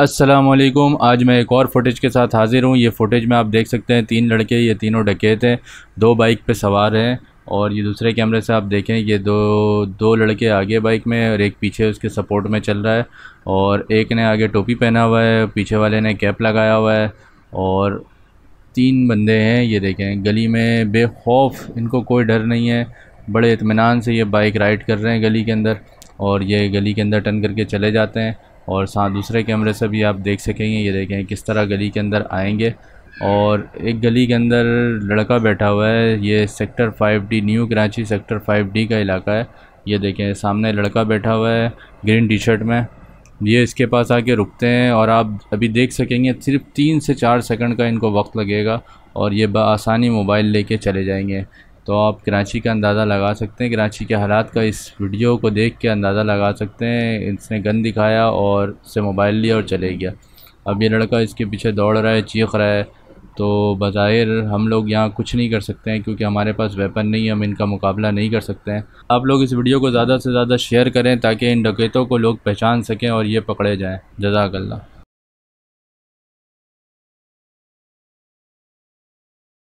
असलम आज मैं एक और फुटेज के साथ हाज़िर हूँ ये फुटेज में आप देख सकते हैं तीन लड़के ये तीनों डकैत हैं दो बाइक पे सवार हैं और ये दूसरे कैमरे से आप देखें ये दो दो लड़के आगे बाइक में और एक पीछे उसके सपोर्ट में चल रहा है और एक ने आगे टोपी पहना हुआ है पीछे वाले ने कैप लगाया हुआ है और तीन बंदे हैं ये देखें गली में बेखौफ इनको कोई डर नहीं है बड़े इतमान से ये बाइक राइड कर रहे हैं गली के अंदर और ये गली के अंदर टन करके चले जाते हैं और साथ दूसरे कैमरे से भी आप देख सकेंगे ये देखें किस तरह गली के अंदर आएंगे और एक गली के अंदर लड़का बैठा हुआ है ये sector 5D new Karachi sector 5D का इलाका है ये देखें सामने लड़का बैठा हुआ है ग्रीन टी शर्ट में ये इसके पास आके रुकते हैं और आप अभी देख सकेंगे सिर्फ तीन से चार सेकंड का इनको वक्त लगेगा और ये बसानी मोबाइल लेके चले जाएंगे तो आप कराची का अंदाज़ा लगा सकते हैं कराची के हालात का इस वीडियो को देख के अंदाज़ा लगा सकते हैं इसने गन दिखाया और से मोबाइल लिया और चले गया अब ये लड़का इसके पीछे दौड़ रहा है चीख रहा है तो बज़ाहिर हम लोग यहाँ कुछ नहीं कर सकते हैं क्योंकि हमारे पास वेपन नहीं है हम इनका मुकाबला नहीं कर सकते हैं आप लोग इस वीडियो को ज़्यादा से ज़्यादा शेयर करें ताकि इन डकैतों को लोग पहचान सकें और ये पकड़े जाएँ जजाकल्ला